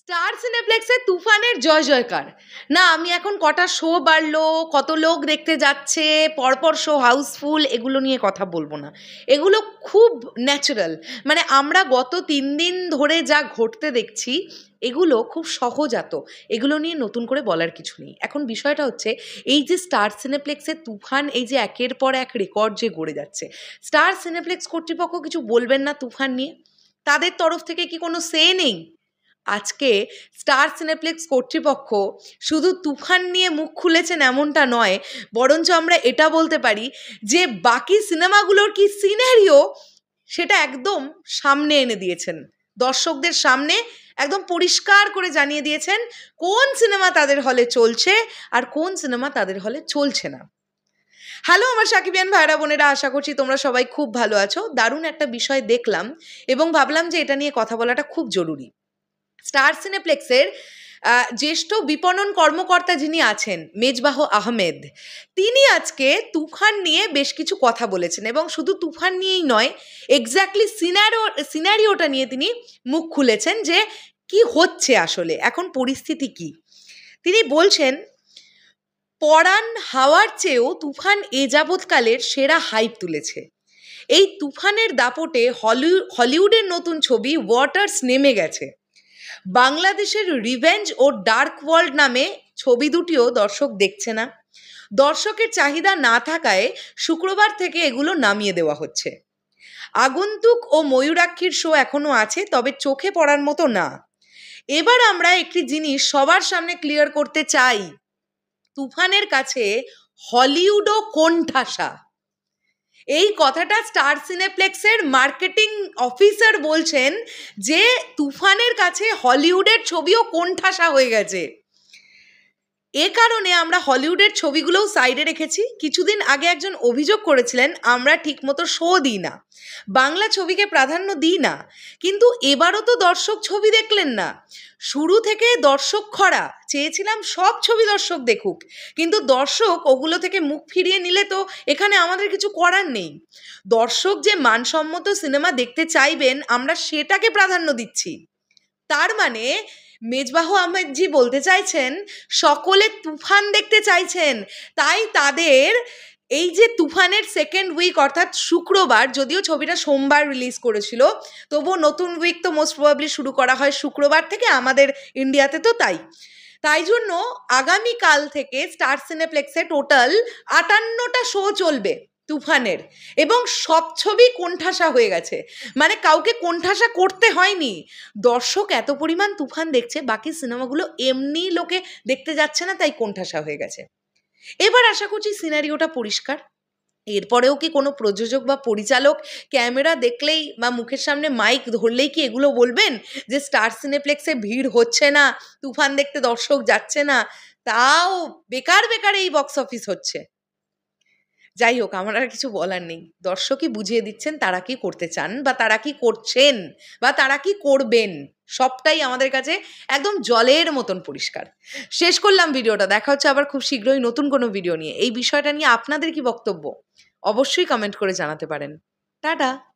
star সিনেপ্লেক্সে তুফানের জয় জয়কার না আমি এখন কটা শো বাড়লো কত লোক দেখতে যাচ্ছে পরপর শো হাউসফুল এগুলো নিয়ে কথা বলবো না এগুলো খুব ন্যাচারাল মানে আমরা গত তিন দিন ধরে যা ঘটতে দেখছি এগুলো খুব সহজাত এগুলো নিয়ে নতুন করে বলার কিছু নেই এখন বিষয়টা হচ্ছে এই যে স্টার সিনেপ্লেক্সের তুফান এই যে একের পর এক রেকর্ড যে গড়ে যাচ্ছে স্টার সিনেপ্লেক্স কর্তৃপক্ষ কিছু বলবেন না তুফান নিয়ে তাদের তরফ থেকে কি কোনো সে নেই আজকে স্টার সিনেপ্লেক্স কর্তৃপক্ষ শুধু তুফান নিয়ে মুখ খুলেছেন এমনটা নয় বরঞ্চ আমরা এটা বলতে পারি যে বাকি সিনেমাগুলোর কি সিনারিও সেটা একদম সামনে এনে দিয়েছেন দর্শকদের সামনে একদম পরিষ্কার করে জানিয়ে দিয়েছেন কোন সিনেমা তাদের হলে চলছে আর কোন সিনেমা তাদের হলে চলছে না হ্যালো আমার সাকিবিয়ান ভাইরা বোনেরা আশা করছি তোমরা সবাই খুব ভালো আছো দারুণ একটা বিষয় দেখলাম এবং ভাবলাম যে এটা নিয়ে কথা বলাটা খুব জরুরি স্টার সিনেপ্লেক্সের জ্যেষ্ঠ বিপণন কর্মকর্তা যিনি আছেন মেজবাহ আহমেদ তিনি আজকে তুফান নিয়ে বেশ কিছু কথা বলেছেন এবং শুধু তুফান নিয়েই নয় এক্স্যাক্টলি সিনারিও সিনারিওটা নিয়ে তিনি মুখ খুলেছেন যে কি হচ্ছে আসলে এখন পরিস্থিতি কি তিনি বলছেন পরাণ হাওয়ার চেয়েও তুফান এ যাবৎকালের সেরা হাইপ তুলেছে এই তুফানের দাপটে হলিউ হলিউডের নতুন ছবি ওয়াটার্স নেমে গেছে বাংলাদেশের রিভেঞ্জ ও ডার্ক ওয়ার্ল্ড নামে ছবি দুটিও দর্শক দেখছে না দর্শকের চাহিদা না থাকায় শুক্রবার থেকে এগুলো নামিয়ে দেওয়া হচ্ছে আগন্তুক ও ময়ূরাক্ষীর শো এখনও আছে তবে চোখে পড়ার মতো না এবার আমরা একটি জিনিস সবার সামনে ক্লিয়ার করতে চাই তুফানের কাছে হলিউডও ঠাসা এই কথাটা স্টার সিনেপ্লেক্সের মার্কেটিং অফিসার বলছেন যে তুফানের কাছে হলিউডের ছবিও কোণঠাসা হয়ে গেছে এ কারণে আমরা হলিউডের ছবিগুলোও সাইডে রেখেছি কিছুদিন আগে একজন অভিযোগ করেছিলেন আমরা ঠিকমতো শো দিই না বাংলা ছবিকে প্রাধান্য দিই না কিন্তু এবারও তো দর্শক ছবি দেখলেন না শুরু থেকে দর্শক খরা চেয়েছিলাম সব ছবি দর্শক দেখুক কিন্তু দর্শক ওগুলো থেকে মুখ ফিরিয়ে নিলে তো এখানে আমাদের কিছু করার নেই দর্শক যে মানসম্মত সিনেমা দেখতে চাইবেন আমরা সেটাকে প্রাধান্য দিচ্ছি তার মানে মেজবাহু আহমেদজি বলতে চাইছেন সকলে তুফান দেখতে চাইছেন তাই তাদের এই যে তুফানের সেকেন্ড উইক অর্থাৎ শুক্রবার যদিও ছবিটা সোমবার রিলিজ করেছিল তবুও নতুন উইক তো মোস্ট প্রবাবলি শুরু করা হয় শুক্রবার থেকে আমাদের ইন্ডিয়াতে তো তাই তাই জন্য আগামীকাল থেকে স্টার সিনেপ্লেক্সে টোটাল আটান্নটা শো চলবে তুফানের এবং সব ছবি কোণঠাসা হয়ে গেছে মানে কাউকে কোণঠাসা করতে হয়নি দর্শক এত পরিমাণ তুফান দেখছে বাকি সিনেমাগুলো এমনি লোকে দেখতে যাচ্ছে না তাই কোণঠাসা হয়ে গেছে এবার আশা করছি সিনারিওটা পরিষ্কার এরপরেও কি কোনো প্রযোজক বা পরিচালক ক্যামেরা দেখলেই বা মুখের সামনে মাইক ধরলেই কি এগুলো বলবেন যে স্টার সিনেপ্লেক্সে ভিড় হচ্ছে না তুফান দেখতে দর্শক যাচ্ছে না তাও বেকার বেকার এই বক্স অফিস হচ্ছে যাই হোক আমার আর কিছু বলার নেই দর্শকই বুঝিয়ে দিচ্ছেন তারা কি করতে চান বা তারা কি করছেন বা তারা কি করবেন সবটাই আমাদের কাছে একদম জলের মতন পরিষ্কার শেষ করলাম ভিডিওটা দেখা হচ্ছে আবার খুব শীঘ্রই নতুন কোনো ভিডিও নিয়ে এই বিষয়টা নিয়ে আপনাদের কি বক্তব্য অবশ্যই কমেন্ট করে জানাতে পারেন টাটা